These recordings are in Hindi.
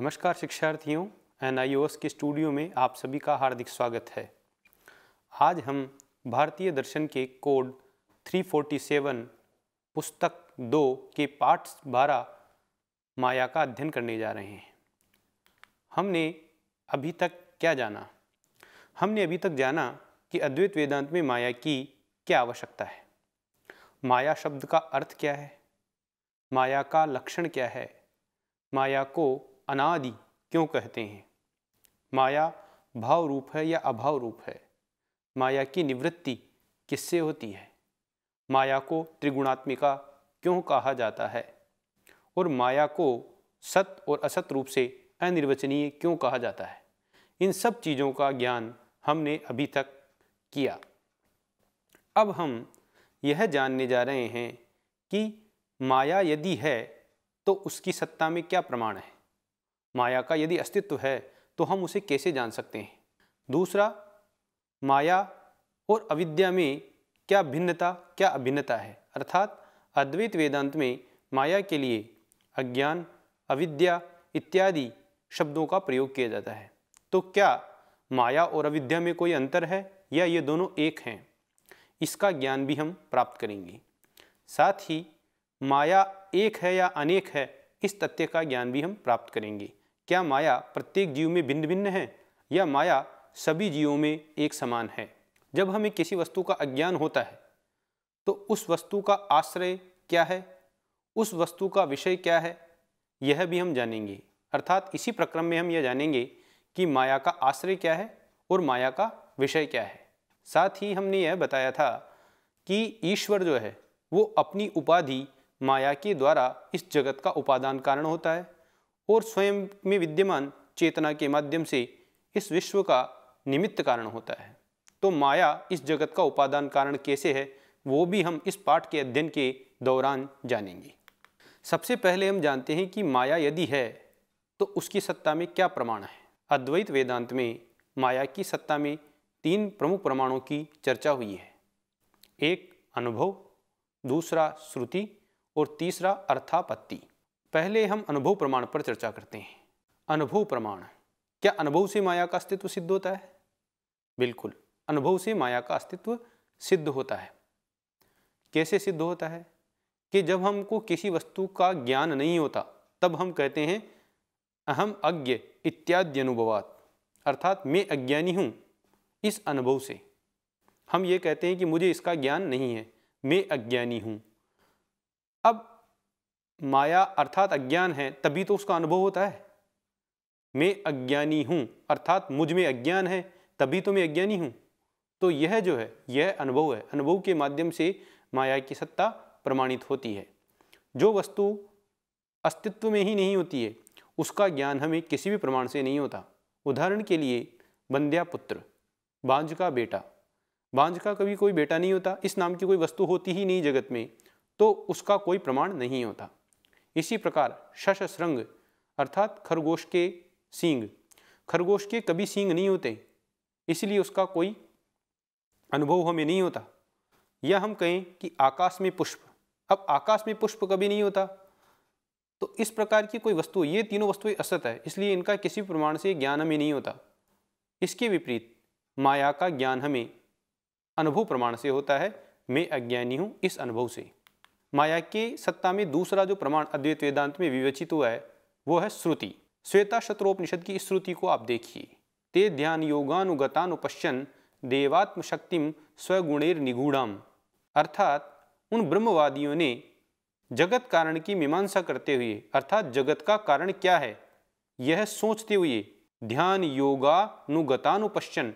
नमस्कार शिक्षार्थियों एन के स्टूडियो में आप सभी का हार्दिक स्वागत है आज हम भारतीय दर्शन के कोड 347 पुस्तक दो के पार्ट्स बारह माया का अध्ययन करने जा रहे हैं हमने अभी तक क्या जाना हमने अभी तक जाना कि अद्वैत वेदांत में माया की क्या आवश्यकता है माया शब्द का अर्थ क्या है माया का लक्षण क्या है माया को अनादि क्यों कहते हैं माया भाव रूप है या अभाव रूप है माया की निवृत्ति किससे होती है माया को त्रिगुणात्मिका क्यों कहा जाता है और माया को सत और असत रूप से अनिर्वचनीय क्यों कहा जाता है इन सब चीज़ों का ज्ञान हमने अभी तक किया अब हम यह जानने जा रहे हैं कि माया यदि है तो उसकी सत्ता में क्या प्रमाण है माया का यदि अस्तित्व है तो हम उसे कैसे जान सकते हैं दूसरा माया और अविद्या में क्या भिन्नता क्या अभिन्नता है अर्थात अद्वैत वेदांत में माया के लिए अज्ञान अविद्या इत्यादि शब्दों का प्रयोग किया जाता है तो क्या माया और अविद्या में कोई अंतर है या ये दोनों एक हैं इसका ज्ञान भी हम प्राप्त करेंगे साथ ही माया एक है या अनेक है इस तथ्य का ज्ञान भी हम प्राप्त करेंगे क्या माया प्रत्येक जीव में भिन्न भिन्न है या माया सभी जीवों में एक समान है जब हमें किसी वस्तु का अज्ञान होता है तो उस वस्तु का आश्रय क्या है उस वस्तु का विषय क्या है यह भी हम जानेंगे अर्थात इसी प्रक्रम में हम यह जानेंगे कि माया का आश्रय क्या है और माया का विषय क्या है साथ ही हमने यह बताया था कि ईश्वर जो है वो अपनी उपाधि माया के द्वारा इस जगत का उपादान कारण होता है और स्वयं में विद्यमान चेतना के माध्यम से इस विश्व का निमित्त कारण होता है तो माया इस जगत का उपादान कारण कैसे है वो भी हम इस पाठ के अध्ययन के दौरान जानेंगे सबसे पहले हम जानते हैं कि माया यदि है तो उसकी सत्ता में क्या प्रमाण है अद्वैत वेदांत में माया की सत्ता में तीन प्रमुख प्रमाणों की चर्चा हुई है एक अनुभव दूसरा श्रुति और तीसरा अर्थापत्ति पहले हम अनुभव प्रमाण पर चर्चा करते हैं अनुभव प्रमाण क्या अनुभव से माया का अस्तित्व सिद्ध होता है बिल्कुल अनुभव से माया का अस्तित्व सिद्ध होता है कैसे सिद्ध होता है कि जब हमको किसी वस्तु का ज्ञान नहीं होता तब हम कहते हैं अहम अज्ञ इत्यादि अनुभवात अर्थात मैं अज्ञानी हूँ इस अनुभव से हम ये कहते हैं कि मुझे इसका ज्ञान नहीं है मैं अज्ञानी हूँ अब माया अर्थात अज्ञान है तभी तो उसका अनुभव होता है मैं अज्ञानी हूँ अर्थात मुझ में अज्ञान है तभी तो मैं अज्ञानी हूँ तो यह जो है यह अनुभव है अनुभव के माध्यम से माया की सत्ता प्रमाणित होती है जो वस्तु अस्तित्व में ही नहीं होती है उसका ज्ञान हमें किसी भी प्रमाण से नहीं होता उदाहरण के लिए बंध्या पुत्र बांझ का बेटा बांझ का कभी कोई बेटा नहीं होता इस नाम की कोई वस्तु होती ही नहीं जगत में तो उसका कोई प्रमाण नहीं होता इसी प्रकार शशश्रृंग अर्थात खरगोश के सींग खरगोश के कभी सींग नहीं होते इसलिए उसका कोई अनुभव हमें नहीं होता या हम कहें कि आकाश में पुष्प अब आकाश में पुष्प कभी नहीं होता तो इस प्रकार की कोई वस्तु ये तीनों वस्तुएं असत है इसलिए इनका किसी प्रमाण से ज्ञान हमें नहीं होता इसके विपरीत माया का ज्ञान हमें अनुभव प्रमाण से होता है मैं अज्ञानी हूँ इस अनुभव से माया की सत्ता में दूसरा जो प्रमाण अद्वैत वेदांत में विवेचित हुआ है वो है श्रुति श्वेता शत्रोपनिषद की श्रुति को आप देखिए ते ध्यान योगानुगतानुपश्यन देवात्म शक्तिम स्वगुणेर निगूढ़ अर्थात उन ब्रह्मवादियों ने जगत कारण की मीमांसा करते हुए अर्थात जगत का कारण क्या है यह सोचते हुए ध्यान योगानुगतानुपश्यन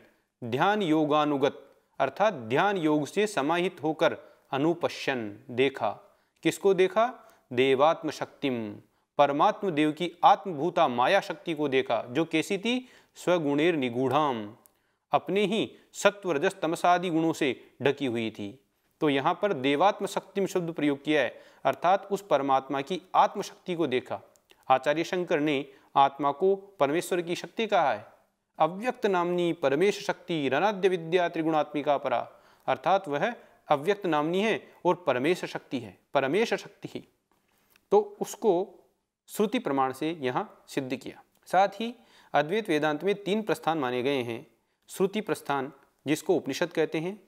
ध्यान योगानुगत अर्थात ध्यान योग से समाहित होकर अनुपश्यन देखा किसको देखा देवात्म शक्तिम परमात्म देव की आत्मभूता माया शक्ति को देखा जो कैसी थी स्वगुणेर निगूढ़ाम अपने ही सत्व रजस तमसादि गुणों से ढकी हुई थी तो यहाँ पर देवात्म शक्तिम शब्द प्रयोग किया है अर्थात उस परमात्मा की आत्मशक्ति को देखा आचार्य शंकर ने आत्मा को परमेश्वर की शक्ति कहा है अव्यक्त नामनी परमेश शक्ति रनाद्य विद्या त्रिगुणात्मिका परा अर्थात वह अव्यक्त नामनी है और परमेश्वर शक्ति है परमेश्वर शक्ति ही तो उसको श्रुति प्रमाण से यहाँ सिद्ध किया साथ ही अद्वैत वेदांत में तीन प्रस्थान माने गए हैं श्रुति प्रस्थान जिसको उपनिषद कहते हैं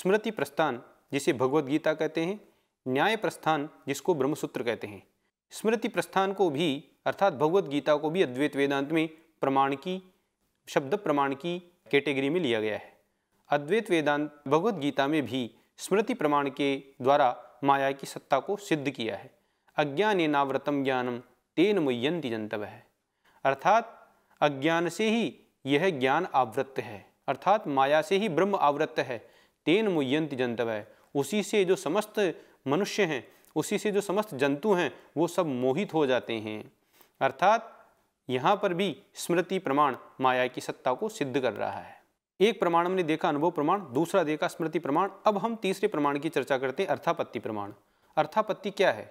स्मृति प्रस्थान जिसे भगवत गीता कहते हैं न्याय प्रस्थान जिसको ब्रह्मसूत्र कहते हैं स्मृति प्रस्थान को भी अर्थात भगवद्गीता गीता को भी अद्वैत वेदांत में प्रमाण की शब्द प्रमाण की कैटेगरी में लिया गया है अद्वैत वेदांत भगवत गीता में भी स्मृति प्रमाण के द्वारा माया की सत्ता को सिद्ध किया है अज्ञान नावृतम ज्ञानम तेन मुयंती जनतव है अर्थात अज्ञान से ही यह ज्ञान आवृत्त है अर्थात माया से ही ब्रह्म आवृत्त है तेन मुयंत जनतव है उसी से जो समस्त मनुष्य हैं उसी से जो समस्त जंतु हैं वो सब मोहित हो जाते हैं अर्थात यहाँ पर भी स्मृति प्रमाण माया की सत्ता को सिद्ध कर रहा है एक प्रमाण हमने देखा अनुभव प्रमाण दूसरा देखा स्मृति प्रमाण अब हम तीसरे प्रमाण की चर्चा करते हैं अर्थापत्ति प्रमाण अर्थापत्ति क्या है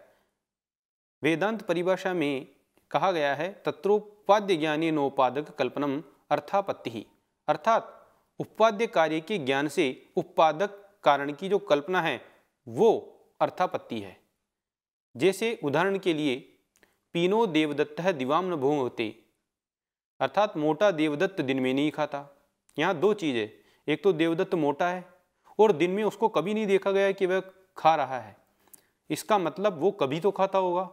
वेदांत परिभाषा में कहा गया है तत्रोपाद्य ज्ञानी नोपादक कल्पनम अर्थापत्ति ही अर्थात उपाद्य कार्य के ज्ञान से उत्पादक कारण की जो कल्पना है वो अर्थापत्ति है जैसे उदाहरण के लिए पीनो देवदत्त दिवाम न भोग होते अर्थात मोटा देवदत्त दिन में नहीं खाता यहाँ दो चीज़ें एक तो देवदत्त मोटा है और दिन में उसको कभी नहीं देखा गया कि वह खा रहा है इसका मतलब वो कभी तो खाता होगा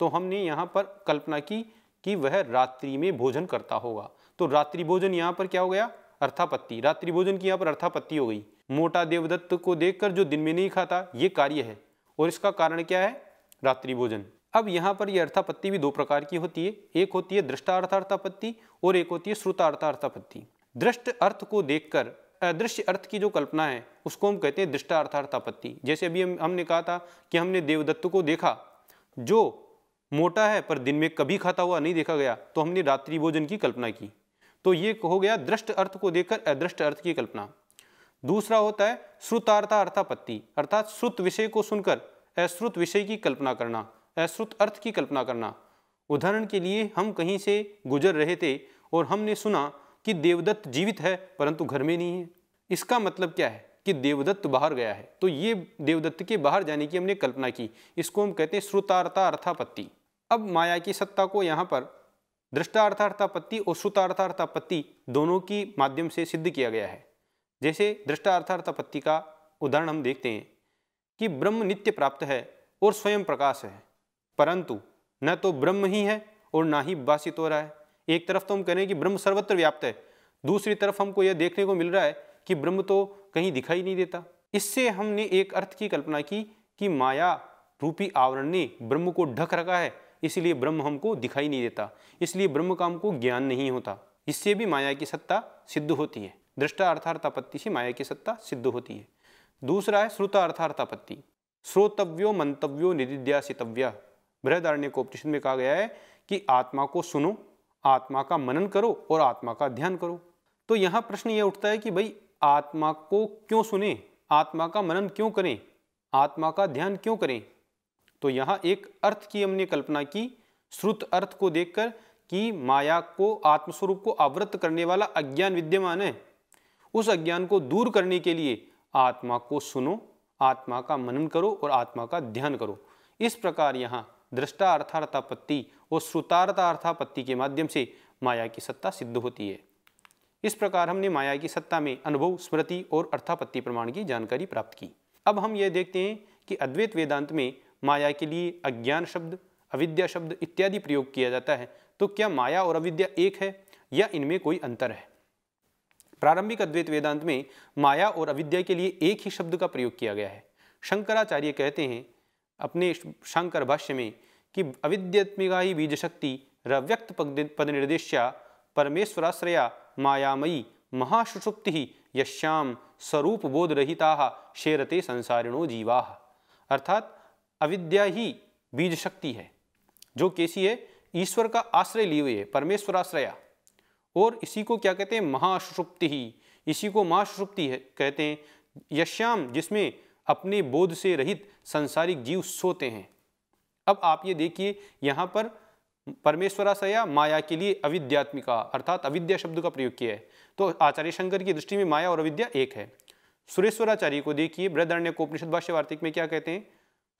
तो हमने यहाँ पर कल्पना की कि वह रात्रि में भोजन करता होगा तो रात्रि भोजन यहाँ पर क्या हो गया अर्थापत्ति रात्रि भोजन की यहाँ पर अर्थापत्ति हो गई मोटा देवदत्त को देखकर जो दिन में नहीं खाता ये कार्य है और इसका कारण क्या है रात्रि भोजन अब यहाँ पर यह अर्थापत्ति भी दो प्रकार की होती है एक होती है दृष्टार्थ अर्थापत्ति और एक होती है श्रुतार्थ अर्थापत्ति दृष्ट अर्थ को देखकर दृश्य अर्थ की जो कल्पना है उसको हम कहते हैं दृष्टार्थार्थापत्ति जैसे अभी हम हमने कहा था कि हमने देवदत्त को देखा जो मोटा है पर दिन में कभी खाता हुआ नहीं देखा गया तो हमने रात्रि भोजन की कल्पना की तो ये हो गया दृष्ट अर्थ को देखकर अदृष्ट अर्थ की कल्पना दूसरा होता है श्रुतार्था अर्थापत्ति अर्थात श्रुत विषय को सुनकर अश्रुत विषय की कल्पना करना अश्रुत अर्थ की कल्पना करना उदाहरण के लिए हम कहीं से गुजर रहे थे और हमने सुना कि देवदत्त जीवित है परंतु घर में नहीं है इसका मतलब क्या है कि देवदत्त बाहर गया है तो ये देवदत्त के बाहर जाने की हमने कल्पना की इसको हम कहते हैं श्रुतार्था अर्थापत्ति अब माया की सत्ता को यहाँ पर दृष्टार्थार्थापत्ति और श्रुतार्थार्थापत्ति दोनों की माध्यम से सिद्ध किया गया है जैसे दृष्टार्थार्थापत्ति का उदाहरण हम देखते हैं कि ब्रह्म नित्य प्राप्त है और स्वयं प्रकाश है परंतु न तो ब्रह्म ही है और ना ही बासित हो रहा है एक तरफ तो हम कहें कि ब्रह्म सर्वत्र व्याप्त है दूसरी तरफ हमको यह देखने को मिल रहा है कि ब्रह्म तो कहीं दिखाई नहीं देता इससे हमने एक अर्थ की कल्पना की कि माया रूपी आवरण ने ब्रह्म को ढक रखा है इसलिए ब्रह्म हमको दिखाई नहीं देता इसलिए ब्रह्म का हमको ज्ञान नहीं होता इससे भी माया की सत्ता सिद्ध होती है दृष्टा अर्थार्थापत्ति से माया की सत्ता सिद्ध होती है दूसरा है श्रुता अर्थार्थापत्ति श्रोतव्यो मंतव्यो निधिध्यासितव्य बृहदारण्य को उपनिषद में कहा गया है कि आत्मा को सुनो आत्मा का मनन करो और आत्मा का ध्यान करो तो यहाँ प्रश्न ये उठता है कि भाई आत्मा को क्यों सुने आत्मा का मनन क्यों करें आत्मा का ध्यान क्यों करें तो यहाँ एक अर्थ की हमने कल्पना की श्रुत अर्थ को देखकर कि माया को आत्मस्वरूप को आवृत्त करने वाला अज्ञान विद्यमान है उस अज्ञान को दूर करने के लिए आत्मा को सुनो आत्मा का मनन करो और आत्मा का ध्यान करो इस प्रकार यहाँ दृष्टा अर्थार्थापत्ति वो श्रुतार्था अर्थापत्ति के माध्यम से माया की सत्ता सिद्ध होती है इस प्रकार हमने माया की सत्ता में अनुभव स्मृति और अर्थापत्ति प्रमाण की जानकारी प्राप्त की अब हम यह देखते हैं कि अद्वैत वेदांत में माया के लिए अज्ञान शब्द अविद्या शब्द इत्यादि प्रयोग किया जाता है तो क्या माया और अविद्या एक है या इनमें कोई अंतर है प्रारंभिक अद्वैत वेदांत में माया और अविद्या के लिए एक ही शब्द का प्रयोग किया गया है शंकराचार्य कहते हैं अपने शंकर भाष्य में कि अविद्यात्मिका ही बीज शक्ति रव्यक्त पद निर्देश्या परमेश्वराश्रया मायामयी महासुषुप्ति यश्याम स्वरूप बोध रहिता शेरते संसारिणो जीवा अर्थात अविद्या ही बीज शक्ति है जो कैसी है ईश्वर का आश्रय लिए हुए है परमेश्वराश्रया और इसी को क्या कहते हैं महाशुषुप्ति ही इसी को महाशुषुप्ति है कहते हैं यश्याम जिसमें अपने बोध से रहित संसारिक जीव सोते हैं अब आप ये देखिए यहाँ पर परमेश्वराशया माया के लिए अविद्यात्मिका अर्थात अविद्या शब्द का प्रयोग किया है तो आचार्य शंकर की दृष्टि में माया और अविद्या एक है सुरेश्वराचार्य को देखिए बृहदारण्य को उपनिषद भाष्य वार्तिक में क्या कहते हैं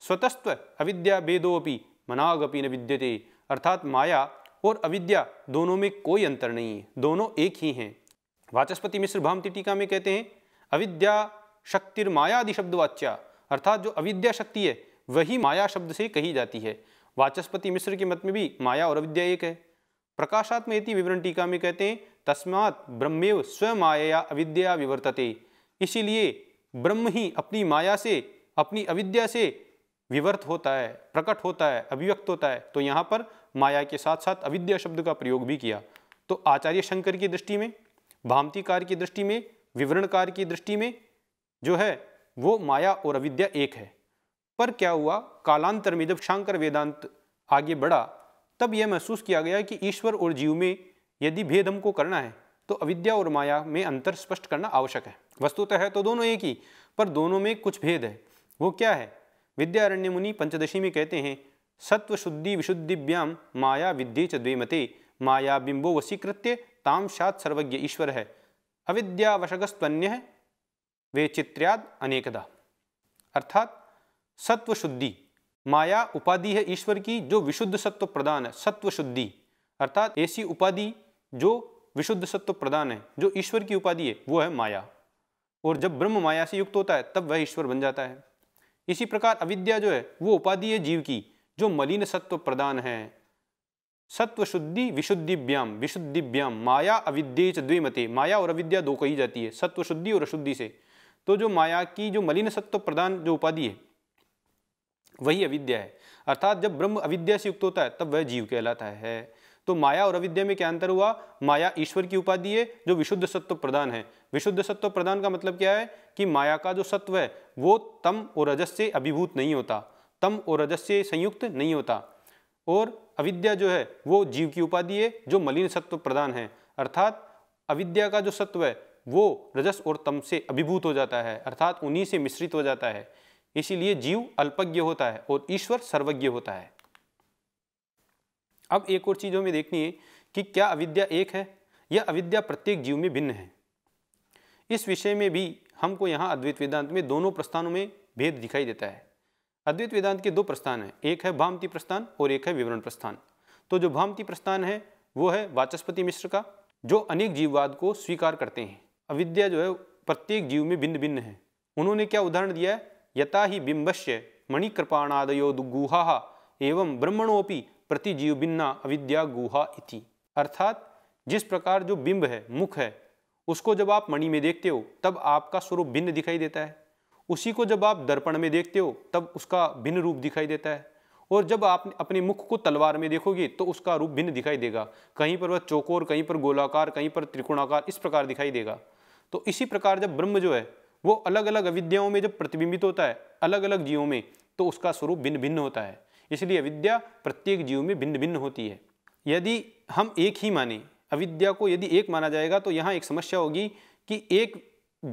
स्वतस्व अविद्या भेदोपि मनागपी न विद्यते अर्थात माया और अविद्या दोनों में कोई अंतर नहीं है दोनों एक ही हैं वाचस्पति मिश्र भामती टीका में कहते हैं अविद्या आदि शब्द वाच्या अर्थात जो अविद्या शक्ति है वही माया शब्द से कही जाती है वाचस्पति मिश्र के मत में भी माया और अविद्या एक है यति विवरण टीका में कहते हैं तस्मात ब्रह्मेव स्वमाया अविद्या विवर्तते इसीलिए ब्रह्म ही अपनी माया से अपनी अविद्या से विवर्त होता है प्रकट होता है अभिव्यक्त होता है तो यहाँ पर माया के साथ साथ अविद्या शब्द का प्रयोग भी किया तो आचार्य शंकर की दृष्टि में भामतिकार की दृष्टि में विवरणकार की दृष्टि में जो है वो माया और अविद्या एक है पर क्या हुआ कालांतर में जब शांकर वेदांत आगे बढ़ा तब यह महसूस किया गया कि ईश्वर और जीव में यदि भेद हमको करना है तो अविद्या और माया में अंतर स्पष्ट करना आवश्यक है वस्तुतः है तो दोनों एक ही पर दोनों में कुछ भेद है वो क्या है विद्यारण्य मुनि पंचदशी में कहते हैं सत्व शुद्धि विशुद्धिभ्याम माया विद्ये च द्वेमते माया बिंबो वसीकृत्य ताम सात सर्वज्ञ ईश्वर है अविद्यावशगस्तन्य है वे चित्र्याद अनेकदा अर्थात सत्व शुद्धि माया उपाधि है ईश्वर की जो विशुद्ध सत्व प्रदान है सत्व शुद्धि अर्थात ऐसी उपाधि जो विशुद्ध सत्व प्रदान है जो ईश्वर की उपाधि है वो है माया और जब ब्रह्म माया से युक्त होता है तब वह ईश्वर बन जाता है इसी प्रकार अविद्या जो है वो उपाधि है जीव की जो मलिन सत्व प्रदान है सत्व शुद्धि विशुद्धिव्याम विशुद्धिभ्याम माया अविद्ये च द्विमते माया और अविद्या दो कही जाती है सत्व शुद्धि और अशुद्धि से तो जो माया की जो मलिन सत्व प्रदान जो उपाधि है वही अविद्या है अर्थात जब ब्रह्म अविद्या से युक्त होता है तब वह जीव कहलाता है तो माया और अविद्या में क्या अंतर हुआ माया ईश्वर की उपाधि है जो विशुद्ध सत्व प्रधान है विशुद्ध सत्व प्रधान का मतलब क्या है कि माया का जो सत्व है वो तम और रजस से अभिभूत नहीं होता तम और रजस से संयुक्त नहीं होता और अविद्या जो है वो जीव की उपाधि है जो मलिन सत्व प्रधान है अर्थात अविद्या का जो सत्व है वो रजस और तम से अभिभूत हो जाता है अर्थात उन्हीं से मिश्रित हो जाता है इसीलिए जीव अल्पज्ञ होता है और ईश्वर सर्वज्ञ होता है अब एक और चीज़ हमें देखनी है कि क्या अविद्या एक है या अविद्या प्रत्येक जीव में भिन्न है इस विषय में भी हमको यहाँ अद्वैत वेदांत में दोनों प्रस्थानों में भेद दिखाई देता है अद्वैत वेदांत के दो प्रस्थान हैं एक है भामती प्रस्थान और एक है विवरण प्रस्थान तो जो भामती प्रस्थान है वो है वाचस्पति मिश्र का जो अनेक जीववाद को स्वीकार करते हैं अविद्या जो है प्रत्येक जीव में भिन्न भिन्न है उन्होंने क्या उदाहरण दिया है यता ही बिंबस्य मणिकृपाणादयो गुहा एवं ब्रह्मणोपि प्रतिजीवभिन्ना अविद्या गुहा इति अर्थात जिस प्रकार जो बिंब है मुख है उसको जब आप मणि में देखते हो तब आपका स्वरूप भिन्न दिखाई देता है उसी को जब आप दर्पण में देखते हो तब उसका भिन्न रूप दिखाई देता है और जब आप अपने मुख को तलवार में देखोगे तो उसका रूप भिन्न दिखाई देगा कहीं पर वह चौकोर कहीं पर गोलाकार कहीं पर त्रिकोणाकार इस प्रकार दिखाई देगा तो इसी प्रकार जब ब्रह्म जो है वो अलग अलग अविद्याओं में जब प्रतिबिंबित होता है अलग अलग जीवों में तो उसका स्वरूप भिन्न भिन्न होता है इसलिए अविद्या प्रत्येक जीव में भिन्न भिन्न होती है यदि हम एक ही माने अविद्या को यदि एक माना जाएगा तो यहाँ एक समस्या होगी कि एक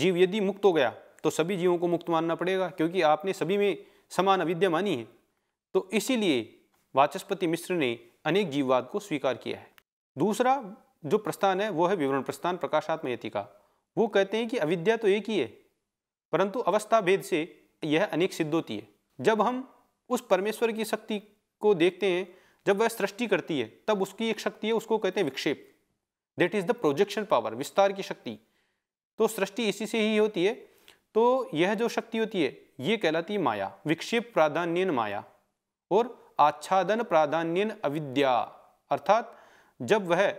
जीव यदि मुक्त हो गया तो सभी जीवों को मुक्त मानना पड़ेगा क्योंकि आपने सभी में समान अविद्या मानी है तो इसीलिए वाचस्पति मिश्र ने अनेक जीववाद को स्वीकार किया है दूसरा जो प्रस्थान है वो है विवरण प्रस्थान प्रकाशात्म यति का वो कहते हैं कि अविद्या तो एक ही है परंतु अवस्था भेद से यह अनेक सिद्ध होती है जब हम उस परमेश्वर की शक्ति को देखते हैं जब वह सृष्टि करती है तब उसकी एक शक्ति है उसको कहते हैं विक्षेप that is the projection power विस्तार की शक्ति तो सृष्टि इसी से ही होती है तो यह जो शक्ति होती है ये कहलाती है माया विक्षेप प्राधान्यन माया और आच्छादन प्राधान्यन अविद्या अर्थात जब वह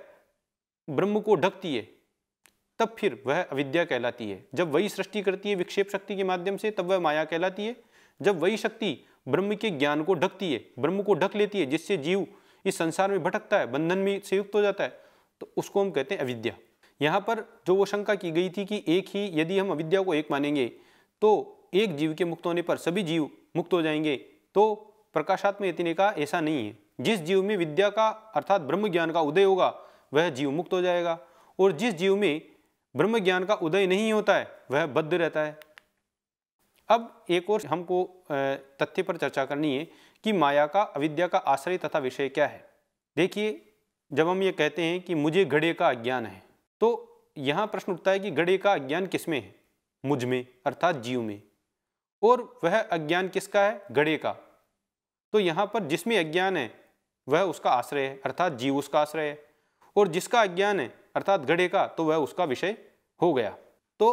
ब्रह्म को ढकती है तब फिर वह अविद्या कहलाती है जब वही सृष्टि करती है विक्षेप शक्ति के माध्यम से तब वह माया कहलाती है जब वही शक्ति ब्रह्म के ज्ञान को ढकती है ब्रह्म को ढक लेती है जिससे जीव इस संसार में भटकता है बंधन में से युक्त हो जाता है तो उसको हम कहते हैं अविद्या यहाँ पर जो वो शंका की गई थी कि एक ही यदि हम अविद्या को एक मानेंगे तो एक जीव के मुक्त होने पर सभी जीव मुक्त हो जाएंगे तो प्रकाशात्म यति ने कहा ऐसा नहीं है जिस जीव में विद्या का अर्थात ब्रह्म ज्ञान का उदय होगा वह जीव मुक्त हो जाएगा और जिस जीव में ब्रह्म ज्ञान का उदय नहीं होता है वह बद्ध रहता है अब एक और हमको तथ्य पर चर्चा करनी है कि माया का अविद्या का आश्रय तथा विषय क्या है देखिए जब हम ये कहते हैं कि मुझे घड़े का अज्ञान है तो यहाँ प्रश्न उठता है कि घड़े का अज्ञान किसमें है मुझ में अर्थात जीव में और वह अज्ञान किसका है घड़े का तो यहाँ पर जिसमें अज्ञान है वह उसका आश्रय है अर्थात जीव उसका आश्रय है और जिसका अज्ञान है अर्थात घड़े का तो वह उसका विषय हो गया तो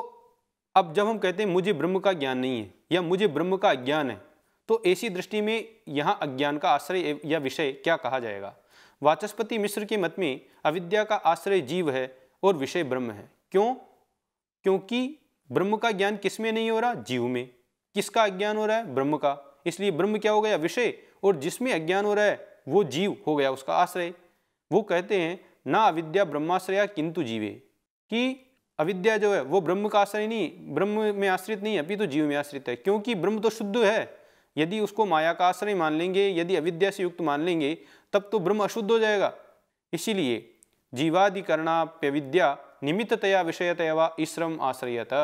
अब जब हम कहते हैं मुझे ब्रह्म का ज्ञान नहीं है या मुझे ब्रह्म का अज्ञान है तो ऐसी दृष्टि में यहाँ अज्ञान का आश्रय या विषय क्या कहा जाएगा वाचस्पति मिश्र के मत में अविद्या का आश्रय जीव है और विषय ब्रह्म है क्यों क्योंकि ब्रह्म का ज्ञान किस में नहीं हो रहा जीव में किसका अज्ञान हो रहा है ब्रह्म का इसलिए ब्रह्म क्या हो गया विषय और जिसमें अज्ञान हो रहा है वो जीव हो गया उसका आश्रय वो कहते हैं ना अविद्या ब्रह्माश्रया किंतु जीवे कि अविद्या जो है वो ब्रह्म का आश्रय नहीं ब्रह्म में आश्रित नहीं अभी तो जीव में आश्रित है क्योंकि ब्रह्म तो शुद्ध है यदि उसको माया का आश्रय मान लेंगे यदि अविद्या से युक्त मान लेंगे तब तो ब्रह्म अशुद्ध हो जाएगा इसीलिए प्यविद्या निमित्ततया विषयतया व ईश्रम आश्रयता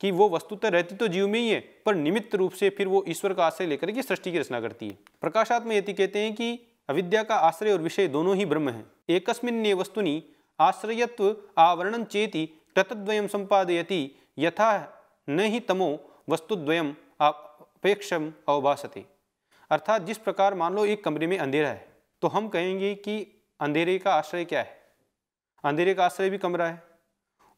कि वो वस्तुतः रहती तो जीव में ही है पर निमित्त रूप से फिर वो ईश्वर का आश्रय लेकर के सृष्टि की रचना करती है प्रकाशात्म यति कहते हैं कि अविद्या का आश्रय और विषय दोनों ही ब्रह्म हैं एकस्मिन्ने वस्तुनि आश्रयत्व आवरण चेति कृतद्वयं संपादयति यथा न ही तमो वस्तुद्वयम अपेक्षम अवभासते अर्थात जिस प्रकार मान लो एक कमरे में अंधेरा है तो हम कहेंगे कि अंधेरे का आश्रय क्या है अंधेरे का आश्रय भी कमरा है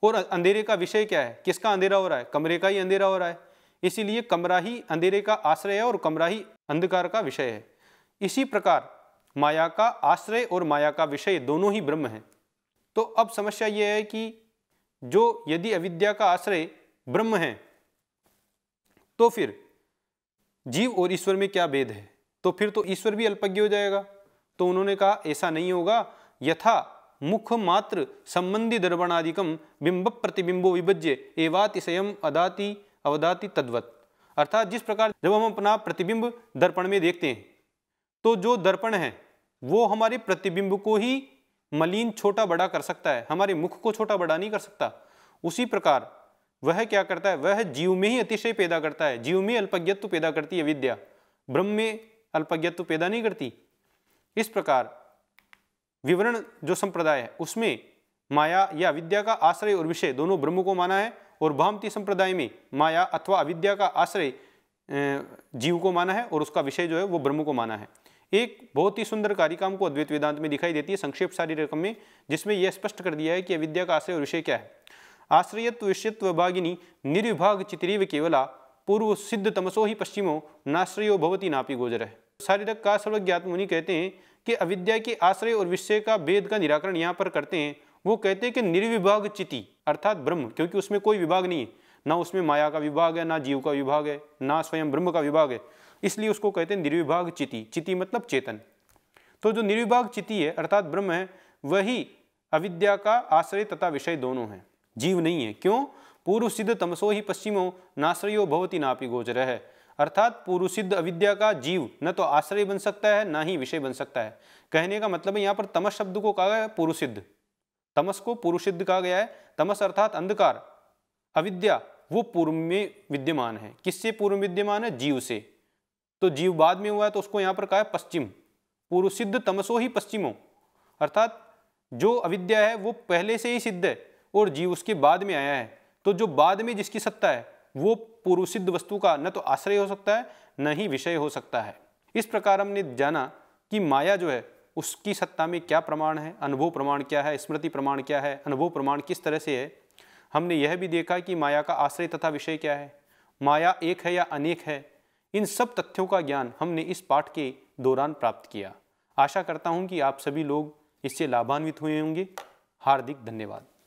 और अंधेरे का विषय क्या है किसका अंधेरा हो रहा है कमरे का ही अंधेरा हो रहा है इसीलिए कमरा ही अंधेरे का आश्रय है और कमरा ही अंधकार का विषय है इसी प्रकार माया का आश्रय और माया का विषय दोनों ही ब्रह्म है तो अब समस्या यह है कि जो यदि अविद्या का आश्रय ब्रह्म है तो फिर जीव और ईश्वर में क्या भेद है तो फिर तो ईश्वर भी अल्पज्ञ हो जाएगा तो उन्होंने कहा ऐसा नहीं होगा यथा मुख मात्र संबंधी दर्पणादिकम बिंब प्रतिबिंबो विभज्य एवातिशयम अदाति अवदाति तद्वत अर्थात जिस प्रकार जब हम अपना प्रतिबिंब दर्पण में देखते हैं तो जो दर्पण है वो हमारे प्रतिबिंब को ही मलिन छोटा बड़ा कर सकता है हमारे मुख को छोटा बड़ा नहीं कर सकता उसी प्रकार वह क्या करता है वह जीव में ही अतिशय पैदा करता है जीव में अल्पज्ञत्व पैदा करती है विद्या ब्रह्म में अल्पज्ञत्व पैदा नहीं करती इस प्रकार विवरण जो संप्रदाय है उसमें माया या विद्या का आश्रय और विषय दोनों ब्रह्म को माना है और भामती संप्रदाय में माया अथवा अविद्या का आश्रय जीव को माना है और उसका विषय जो है वो ब्रह्म को माना है एक बहुत ही सुंदर कार्यक्रम को अद्वैत वेदांत में दिखाई देती है संक्षेप सारी रकम में जिसमें यह स्पष्ट कर दिया है कि अविद्या का आश्रय और विषय क्या है आश्रयत्व विषयत्व भागिनी निर्विभाग चित्रीव केवला पूर्व सिद्ध तमसो ही पश्चिमो नाश्रयो भवती नापी गोजर है शारीरक का सर्वज्ञात मुनि कहते हैं कि अविद्या के आश्रय और विषय का वेद का निराकरण यहाँ पर करते हैं वो कहते हैं कि निर्विभाग चिति अर्थात ब्रह्म क्योंकि उसमें कोई विभाग नहीं है ना उसमें माया का विभाग है ना जीव का विभाग है ना स्वयं ब्रह्म का विभाग है इसलिए उसको कहते हैं निर्विभाग चिति चिति मतलब चेतन तो जो निर्विभाग चिति है अर्थात ब्रह्म है वही अविद्या का आश्रय तथा विषय दोनों है जीव नहीं है क्यों पूर्व सिद्ध तमसो ही पश्चिमो नाश्रयो भवती नापि गोचर है अर्थात पूर्व सिद्ध अविद्या का जीव न तो आश्रय बन सकता है ना ही विषय बन सकता है कहने का मतलब है यहाँ पर तमस शब्द को कहा गया है पूर्व सिद्ध तमस को पूर्व सिद्ध कहा गया है तमस अर्थात अंधकार अविद्या वो पूर्व में विद्यमान है किससे पूर्व विद्यमान है जीव से तो जीव बाद में हुआ है तो उसको यहाँ पर कहा है पश्चिम पूर्व सिद्ध तमसो ही पश्चिमों अर्थात जो अविद्या है वो पहले से ही सिद्ध है और जीव उसके बाद में आया है तो जो बाद में जिसकी सत्ता है वो पूर्व सिद्ध वस्तु का न तो आश्रय हो सकता है न ही विषय हो सकता है इस प्रकार हमने जाना कि माया जो है उसकी सत्ता में क्या प्रमाण है अनुभव प्रमाण क्या है स्मृति प्रमाण क्या है अनुभव प्रमाण किस तरह से है हमने यह भी देखा कि माया का आश्रय तथा विषय क्या है माया एक है या अनेक है इन सब तथ्यों का ज्ञान हमने इस पाठ के दौरान प्राप्त किया आशा करता हूँ कि आप सभी लोग इससे लाभान्वित हुए होंगे हार्दिक धन्यवाद